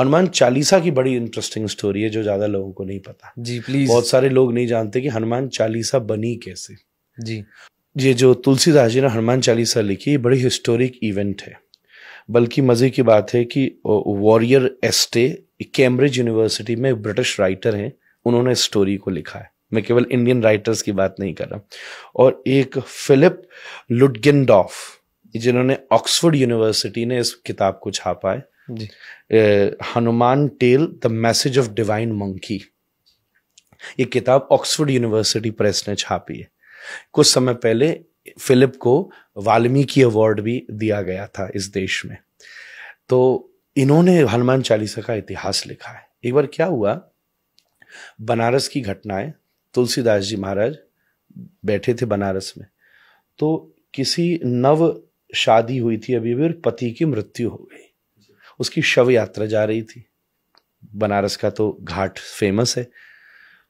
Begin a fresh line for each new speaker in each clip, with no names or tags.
हनुमान चालीसा की बड़ी interesting story है जो ज्यादा लोगों को नहीं पता जी प्लीज बहुत सारे लोग नहीं जानते कि हनुमान चालीसा बनी कैसे जी ये जो तुलसीदास जी ने हनुमान चालीसा लिखी ये बड़ी हिस्टोरिक इवेंट है बल्कि मजे की बात है कि वॉरियर एस्टे कैम्ब्रिज यूनिवर्सिटी में ब्रिटिश राइटर हैं उन्होंने स्टोरी को लिखा है मैं केवल इंडियन राइटर्स की बात नहीं कर रहा और एक फिलिप लुडगेंडॉफ जिन्होंने ऑक्सफोर्ड यूनिवर्सिटी ने इस किताब को छापा है Hanuman tale the message of divine monkey ये किताब ऑक्सफोर्ड यूनिवर्सिटी प्रेस ने छापी है कुछ समय पहले फिलिप को वाल्मीकि अवार्ड भी दिया गया था इस देश में तो इन्होंने हनुमान चालीसा का इतिहास लिखा है एक बार क्या हुआ बनारस की घटनाएं तुलसीदास जी महाराज बैठे थे बनारस में तो किसी नव शादी हुई थी अभी भी और पति की मृत्यु हो गई उसकी शव यात्रा जा रही थी बनारस का तो घाट फेमस है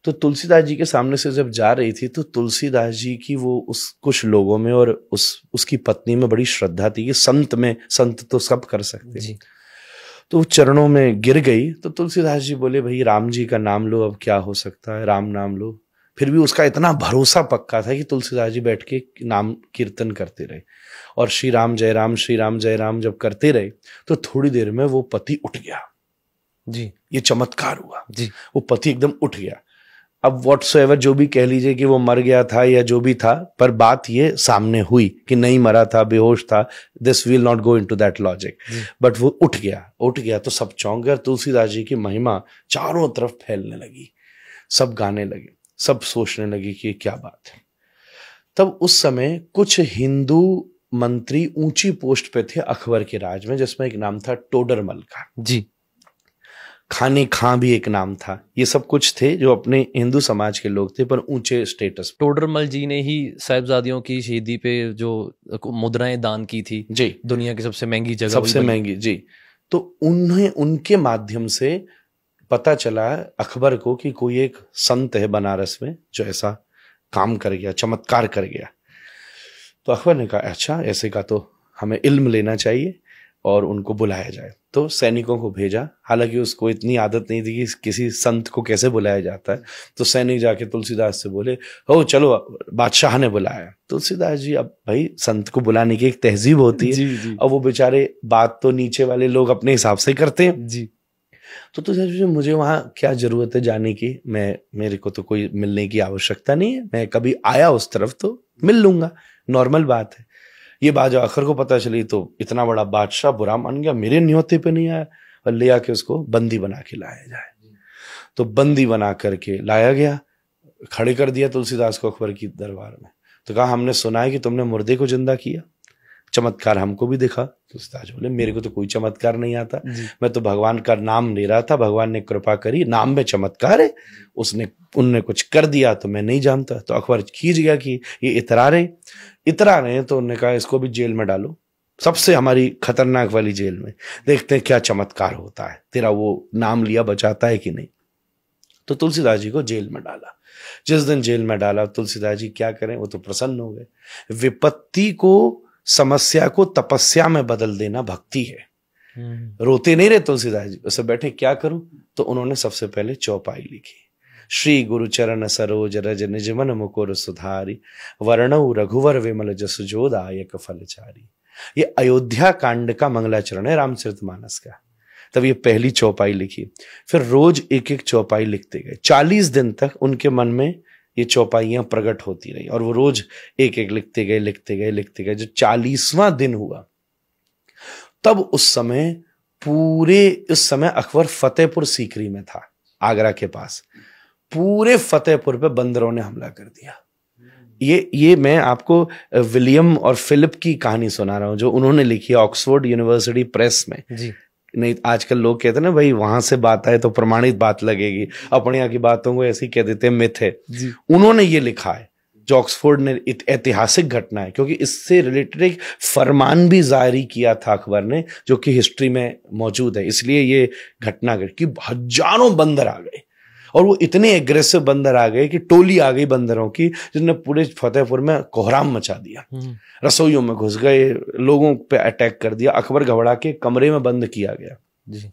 तो तुलसीदास जी के सामने से जब जा रही थी तो तुलसीदास जी की वो उस कुछ लोगों में और उस उसकी पत्नी में बड़ी श्रद्धा थी कि संत में संत तो सब कर सकते जी। तो वो चरणों में गिर गई तो तुलसीदास जी बोले भाई राम जी का नाम लो अब क्या हो सकता है राम नाम लो फिर भी उसका इतना भरोसा पक्का था कि तुलसीदास जी बैठ के नाम कीर्तन करते रहे और श्री राम जय राम श्री राम जय राम जब करते रहे तो थोड़ी देर में वो पति उठ गया जी ये चमत्कार हुआ जी वो पति एकदम उठ गया अब सो एवर जो भी कह लीजिए कि वो मर गया था या जो भी था पर बात ये सामने हुई कि नहीं मरा था बेहोश था this will not go into that logic but वो उठ गया उठ गया तो सब चौंक गया तुलसीदास जी की महिमा चारों तरफ फैलने लगी सब गाने लगे सब सोचने लगे कि क्या बात है तब उस समय कुछ हिंदू मंत्री ऊंची पोस्ट पे थे अकबर के राज में जिसमें एक नाम था टोडरमल का जी खाने खां भी एक नाम था ये सब कुछ थे जो अपने हिंदू समाज के लोग थे पर ऊंचे स्टेटस टोडरमल जी ने ही साहेबजादियों की शहीदी पे जो मुद्राएं दान की थी जी दुनिया की सबसे महंगी जगह सबसे महंगी जी तो उन्हें उनके माध्यम से पता चला अकबर को कि कोई एक संत है बनारस में जो ऐसा काम कर गया चमत्कार कर गया तो अकबर ने कहा अच्छा ऐसे का तो हमें इल्म लेना चाहिए और उनको बुलाया जाए तो सैनिकों को भेजा हालांकि उसको इतनी आदत नहीं थी कि किसी संत को कैसे बुलाया जाता है तो सैनिक जाके तुलसीदास से बोले हो चलो बादशाह ने बुलाया तुलसीदास जी अब भाई संत को बुलाने की एक तहजीब होती है जी, जी। और वो बेचारे बात तो नीचे वाले लोग अपने हिसाब से करते हैं जी तो तो सर मुझे वहाँ क्या ज़रूरत है जाने की मैं मेरे को तो कोई मिलने की आवश्यकता नहीं है मैं कभी आया उस तरफ तो मिल लूंगा नॉर्मल बात है ये बात जब आखिर को पता चली तो इतना बड़ा बादशाह बुरा मान गया मेरे न्योते पे नहीं आया और ले आके उसको बंदी बना के लाया जाए तो बंदी बना करके लाया गया खड़े कर दिया तुलसीदास को अकबर की दरबार में तो कहा हमने सुना है कि तुमने मुर्दे को जिंदा किया चमत्कार हमको भी दिखा तो उस्ताद बोले मेरे को तो कोई चमत्कार नहीं आता मैं तो भगवान का नाम ले रहा था भगवान ने कृपा करी नाम में चमत्कार है उसने उनने कुछ कर दिया तो मैं नहीं जानता तो अखबार खींच गया कि ये इतरा रहे इतरा रहे तो उन्होंने कहा इसको भी जेल में डालो सबसे हमारी खतरनाक वाली जेल में देखते हैं क्या चमत्कार होता है तेरा वो नाम लिया बचाता है कि नहीं तो तुलसीदास जी को जेल में डाला जिस दिन जेल में डाला तुलसीदास जी क्या करें वो तो प्रसन्न हो गए विपत्ति को समस्या को तपस्या में बदल देना भक्ति है हम्म। रोते नहीं रहे तुलसीदास जी उसे बैठे क्या करूं तो उन्होंने सबसे पहले चौपाई लिखी श्री गुरु चरण सरोज रज निज मन मुकुर सुधारी वर्ण रघुवर विमल जस जोदायक फलचारी ये अयोध्या कांड का मंगलाचरण है रामचरित मानस का तब ये पहली चौपाई लिखी फिर रोज एक एक चौपाई लिखते गए चालीस दिन तक उनके मन में ये चौपाइयां प्रकट होती रही और वो रोज एक एक लिखते गए लिखते गए लिखते गए जो चालीसवां दिन हुआ तब उस समय पूरे उस समय अकबर फतेहपुर सीकरी में था आगरा के पास पूरे फतेहपुर पे बंदरों ने हमला कर दिया ये ये मैं आपको विलियम और फिलिप की कहानी सुना रहा हूं जो उन्होंने लिखी है ऑक्सफोर्ड यूनिवर्सिटी प्रेस में जी नहीं आजकल लोग कहते हैं ना भाई वहां से बात आए तो प्रमाणित बात लगेगी अपने यहाँ की बातों को ऐसे ही कह देते हैं मिथ है उन्होंने ये लिखा है जॉक्सफोर्ड ने ऐतिहासिक घटना है क्योंकि इससे रिलेटेड एक फरमान भी जारी किया था अकबर ने जो कि हिस्ट्री में मौजूद है इसलिए ये घटना घट कि हजारों बंदर आ गए और वो इतने एग्रेसिव बंदर आ गए कि टोली आ गई बंदरों की जिसने पूरे फतेहपुर में कोहराम मचा दिया हम्म। रसोइयों में घुस गए लोगों पे अटैक कर दिया अकबर घबरा के कमरे में बंद किया गया जी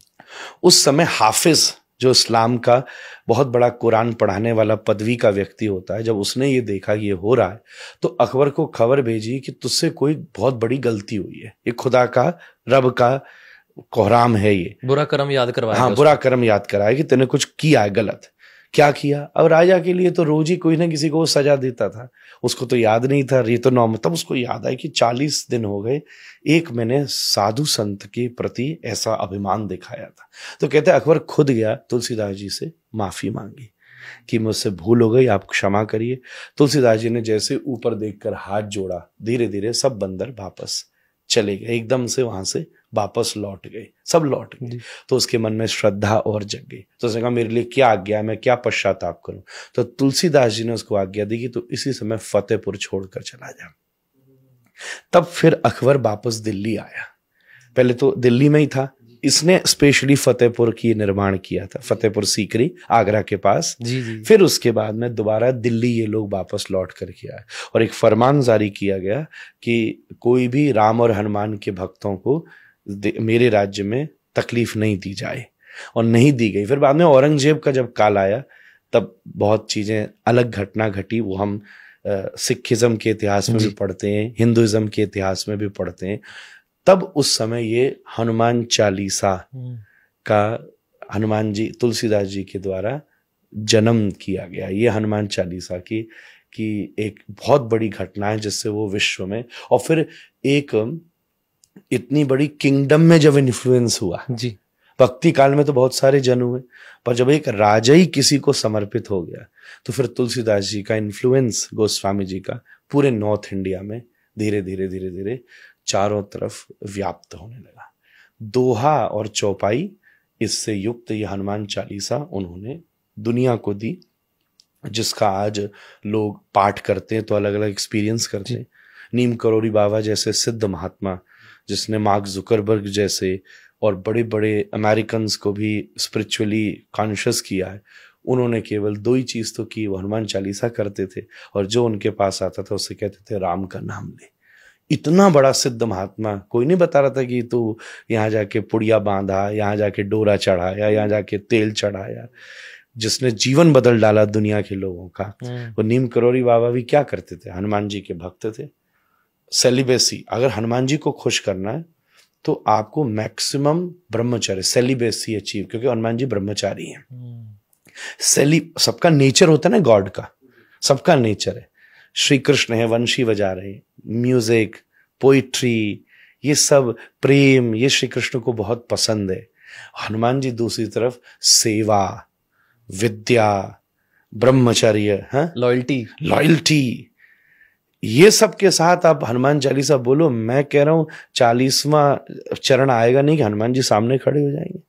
उस समय हाफिज जो इस्लाम का बहुत बड़ा कुरान पढ़ाने वाला पदवी का व्यक्ति होता है जब उसने ये देखा ये हो रहा है तो अकबर को खबर भेजी कि तुझसे कोई बहुत बड़ी गलती हुई है ये खुदा का रब का कोहराम है ये बुरा कर्म याद करवाया हाँ बुरा कर्म याद कराया कि तेने कुछ किया है गलत क्या किया अब राजा के लिए तो रोज ही कोई ना किसी को सजा देता था उसको तो याद नहीं था ये तो नौ मतलब उसको याद आए कि चालीस दिन हो गए एक मैंने साधु संत के प्रति ऐसा अभिमान दिखाया था तो कहते अकबर खुद गया तुलसीदास जी से माफी मांगी कि मुझसे भूल हो गई आप क्षमा करिए तुलसीदास जी ने जैसे ऊपर देखकर हाथ जोड़ा धीरे धीरे सब बंदर वापस चले गए एकदम से वहां से वापस लौट गए सब लौट गए तो उसके मन में श्रद्धा और जग गई तो उसने कहा मेरे लिए क्या आज्ञा मैं क्या पश्चाताप करूं तो तुलसीदास जी ने उसको आज्ञा दी कि तो इसी समय फतेहपुर छोड़कर चला जा तब फिर अकबर वापस दिल्ली आया पहले तो दिल्ली में ही था इसने स्पेशली फतेहपुर की निर्माण किया था फतेहपुर सीकरी आगरा के पास जी जी फिर उसके बाद में दोबारा दिल्ली ये लोग वापस लौट कर किया और एक फरमान जारी किया गया कि कोई भी राम और हनुमान के भक्तों को मेरे राज्य में तकलीफ नहीं दी जाए और नहीं दी गई फिर बाद में औरंगजेब का जब काल आया तब बहुत चीज़ें अलग घटना घटी वो हम सिखिज्म के इतिहास में भी पढ़ते हैं हिंदुज्म के इतिहास में भी पढ़ते हैं तब उस समय ये हनुमान चालीसा हम्म। का हनुमान जी तुलसीदास जी के द्वारा जन्म किया गया ये हनुमान चालीसा की की एक बहुत बड़ी घटना है जिससे वो विश्व में और फिर एक इतनी बड़ी किंगडम में जब इन्फ्लुएंस हुआ जी भक्ति काल में तो बहुत सारे जन हुए पर जब एक राजा ही किसी को समर्पित हो गया तो फिर तुलसीदास जी का इन्फ्लुएंस गोस्वामी जी का पूरे नॉर्थ इंडिया में धीरे धीरे धीरे धीरे चारों तरफ व्याप्त होने लगा दोहा और चौपाई इससे युक्त यह हनुमान चालीसा उन्होंने दुनिया को दी जिसका आज लोग पाठ करते हैं तो अलग अलग एक्सपीरियंस करते हैं नीम करोरी बाबा जैसे सिद्ध महात्मा जिसने मार्क जुकरबर्ग जैसे और बड़े बड़े अमेरिकन को भी स्पिरिचुअली कॉन्शियस किया है उन्होंने केवल दो ही चीज़ तो की वो हनुमान चालीसा करते थे और जो उनके पास आता था उसे कहते थे राम का नाम ले इतना बड़ा सिद्ध महात्मा कोई नहीं बता रहा था कि तू यहाँ जाके पुड़िया बांधा यहाँ जाके डोरा चढ़ाया यहाँ जाके तेल चढ़ाया जिसने जीवन बदल डाला दुनिया के लोगों का हम्म। वो नीम करोरी बाबा भी क्या करते थे हनुमान जी के भक्त थे सेलिबेसी अगर हनुमान जी को खुश करना है तो आपको मैक्सिमम ब्रह्मचर्य सेलिबेसी अचीव क्योंकि हनुमान जी ब्रह्मचारी हैं सेली सबका नेचर होता है ना गॉड का सबका नेचर है श्री कृष्ण है वंशी बजा रहे म्यूजिक पोइट्री ये सब प्रेम ये श्री कृष्ण को बहुत पसंद है हनुमान जी दूसरी तरफ सेवा विद्या ब्रह्मचर्य लॉयल्टी हाँ? लॉयल्टी ये सब के साथ आप हनुमान चालीसा बोलो मैं कह रहा हूं चालीसवा चरण आएगा नहीं कि हनुमान जी सामने खड़े हो जाएंगे